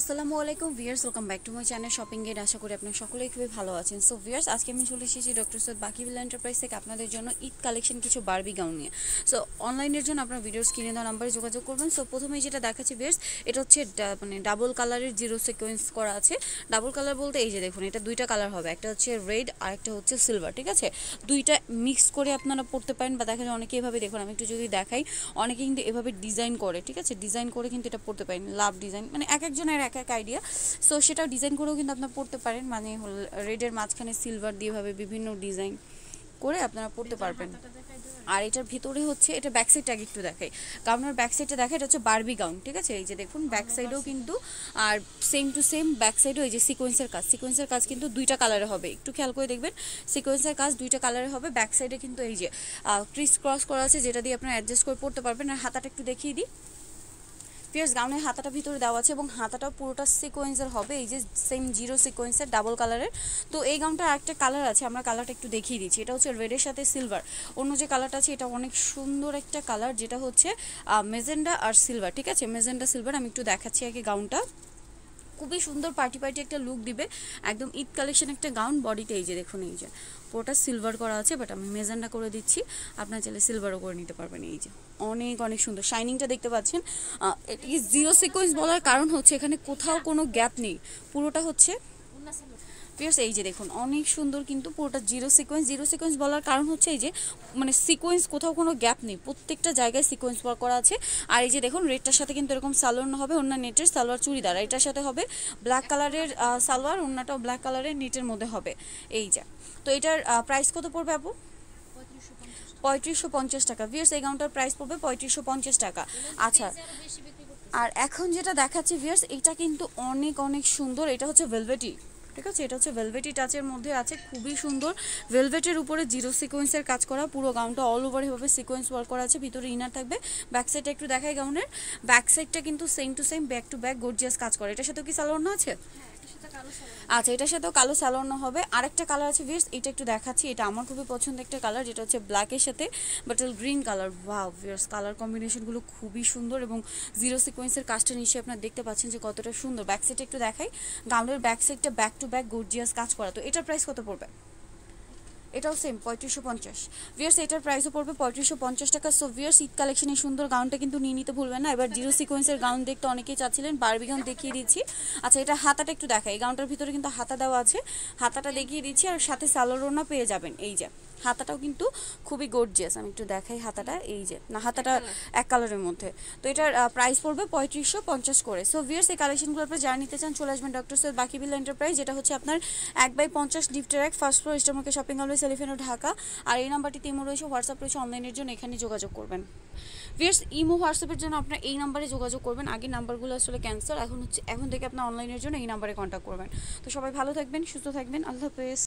আসসালামু আলাইকুম viewers welcome back to my channel shopping gate আশা করি আপনার সকলেই খুবই ভালো আছেন সো ভিয়ার্স আজকে আমি চলে এসেছি ডক্টর সৈয়দ বাকিবিল্লা এন্টারপ্রাইজ থেকে আপনাদের জন্য ঈদ কালেকশন কিছু বারবি গাউন নিয়ে সো অনলাইনের জন্য আপনার ভিডিও স্ক্রিনে দেওয়া নাম্বারে যোগাযোগ করবেন সো প্রথমেই যেটা দেখাচ্ছি ভিয়ার্স এটা হচ্ছে মানে ডাবল কালারের জিরো সিকোয়েন্স করা আছে ডাবল কালার বলতে এই যে দেখুন এটা দুইটা কালার হবে একটা হচ্ছে রেড আর একটা হচ্ছে সিলভার ঠিক আছে দুইটা মিক্স করে আপনারা পড়তে পারেন বা দেখা যায় অনেকে এভাবে দেখুন আমি একটু যদি দেখাই অনেকে কিন্তু এভাবে ডিজাইন করে ঠিক আছে ডিজাইন করে কিন্তু এটা পড়তে পারেন লাভ ডিজাইন মানে এক একজনের এক এক আইডিয়া সো সেটাও ডিজাইন করেও কিন্তু আপনারা পড়তে পারেন মানে রেডের মাঝখানে সিলভার দিয়ে ভাবে বিভিন্ন ডিজাইন করে আপনারা পড়তে পারবেন আর এটার ভিতরে হচ্ছে এটা ব্যাক সাইডটা আগে একটু দেখাই গাউনের ব্যাক সাইডটা দেখা এটা হচ্ছে বারবি গাউন ঠিক আছে এই যে দেখুন ব্যাক সাইডেও হ্যাঁ, কিন্তু আর সেম টু সেম ব্যাক সাইডেও এই যে সিকোয়েন্সের কাজ সিকোয়েন্সের কাজ কিন্তু দুইটা কালারে হবে একটু খেয়াল করে দেখবেন সিকোয়েন্সের কাজ দুইটা কালারে হবে ব্যাক সাইডে কিন্তু এই যে ক্রিস ক্রস করা আছে যেটা দিয়ে আপনারা অ্যাডজাস্ট করে পড়তে পারবেন আর হাতাটা একটু দেখিয়ে দিই পিয়ার্স গাউনের হাতাটা ভিতরে দেওয়া আছে এবং হাতাটা পুরোটা সিকোয়েন্সের হবে এই যে সেম জিরো সিকোয়েন্সের ডাবল কালারের তো এই গাউনটা একটা কালার আছে আমরা কালারটা একটু দেখিয়ে দিচ্ছি এটা হচ্ছে রেডের সাথে সিলভার অন্য যে কালারটা আছে এটা অনেক সুন্দর একটা কালার যেটা হচ্ছে মেজেন্ডা আর সিলভার ঠিক আছে মেজেন্ডা সিলভার আমি একটু দেখাচ্ছি আগে গাউনটা খুবই সুন্দর পার্টি পার্টি একটা লুক দিবে একদম ঈদ কালেকশন একটা গাউন বডিতে এই যে দেখুন এই যে পুরোটা সিলভার করা আছে বাট আমি মেজানটা করে দিচ্ছি আপনার চাইলে সিলভারও করে নিতে পারবেন এই যে অনেক অনেক সুন্দর শাইনিংটা দেখতে পাচ্ছেন এটি জিরো সিকোয়েন্স বলার কারণ হচ্ছে এখানে কোথাও কোনো গ্যাপ নেই পুরোটা হচ্ছে ফিয়ার্স এই যে দেখুন অনেক সুন্দর কিন্তু পুরোটা জিরো সিকোয়েন্স জিরো সিকোয়েন্স বলার কারণ হচ্ছে এই যে মানে সিকোয়েন্স কোথাও কোনো গ্যাপ নেই প্রত্যেকটা জায়গায় সিকোয়েন্স বার করা আছে আর এই যে দেখুন রেডটার সাথে কিন্তু এরকম সালোয়ার হবে অন্য নেটের সালোয়ার চুড়িদার এটার সাথে হবে ব্ল্যাক কালারের সালোয়ার অন্যটাও ব্ল্যাক কালারের নেটের মধ্যে হবে এই যা তো এটার প্রাইস কত পড়বে আপু পঁয়ত্রিশশো পঞ্চাশ টাকা ভিয়ার্স এই গাউনটার প্রাইস পড়বে পঁয়ত্রিশশো পঞ্চাশ টাকা আচ্ছা আর এখন যেটা দেখাচ্ছি ভিয়ার্স এটা কিন্তু অনেক অনেক সুন্দর এটা হচ্ছে ভেলভেটি ঠিক আছে এটা হচ্ছে ভেলভেটি টাচের মধ্যে আছে খুবই সুন্দর ভেলভেটের উপরে জিরো সিকোয়েন্সের কাজ করা পুরো গাউনটা অল ওভার এভাবে সিকোয়েন্স ওয়ার্ক করা আছে ভিতরে ইনার থাকবে ব্যাক সাইডটা একটু দেখায় গাউনের ব্যাক সাইডটা কিন্তু same to same back to back gorgeous কাজ করে এটার সাথে কি সালোয়ার না আছে হ্যাঁ। আচ্ছা এটার সাথেও কালো স্যালোনো হবে আরেকটা কালার আছে ভিয়ার্স এটা একটু দেখাচ্ছি এটা আমার খুবই পছন্দের একটা কালার যেটা হচ্ছে ব্ল্যাকের সাথে bottle green colour wow viewers colour কম্বিনেশনগুলো খুবই সুন্দর এবং জিরো সিকোয়েন্সের কাজটা নিশ্চয়ই আপনার দেখতে পাচ্ছেন যে কতটা সুন্দর ব্যাক সাইডটা একটু দেখাই গাউনের ব্যাক সাইডটা ব্যাক টু ব্যাক গর্জিয়াস কাজ করা তো এটার প্রাইস কত পড়বে এটাও সেম পঁয়ত্রিশশো পঞ্চাশ ভিয়ার্স এটার প্রাইসও পড়বে পঁয়ত্রিশশো পঞ্চাশ টাকা সো ভিয়ার্স শীত কালেকশন এই সুন্দর গাউনটা কিন্তু নিয়ে নিতে ভুলবেন না এবার জিরো সিকোয়েন্সের গাউন দেখতে অনেকেই চাচ্ছিলেন বারবি গাউন দেখিয়ে দিচ্ছি আচ্ছা এটা হাতাটা একটু দেখাই এই গাউনটার ভিতরে কিন্তু হাতা দেওয়া আছে হাতাটা দেখিয়ে দিচ্ছি আর সাথে সালোর পেয়ে যাবেন এই যে হাতাটাও কিন্তু খুবই গর্জিয়াস আমি একটু দেখাই হাতাটা এই যে না হাতাটা এক কালারের মধ্যে তো এটার প্রাইস পড়বে পঁয়ত্রিশশো পঞ্চাশ করে সো ভিয়ার্স এই কালেকশনগুলো আপনার যারা নিতে চান চলে আসবেন ডক্টর সৈয়দ বাকি বিল এন্টারপ্রাইজ যেটা হচ্ছে আপনার এক বাই পঞ্চাশ লিফটের এক ফার্স্ট ফ্লোর ইস্টারমার্কেট শপিং হল সেলিফেন ঢাকা আর এই নাম্বারটি তিমো রয়েছে হোয়াটসঅ্যাপ রয়েছে অনলাইনের জন্য এখানে যোগাযোগ করবেন ভিয়ার্স ইমো হোয়াটসঅ্যাপের জন্য আপনার এই নাম্বারে যোগাযোগ করবেন আগে নাম্বারগুলো আসলে ক্যান্সেল এখন হচ্ছে এখন থেকে আপনার অনলাইনের জন্য এই নাম্বারে কন্ট্যাক্ট করবেন তো সবাই ভালো থাকবেন সুস্থ থাকবেন আল্লাহ হাফেজ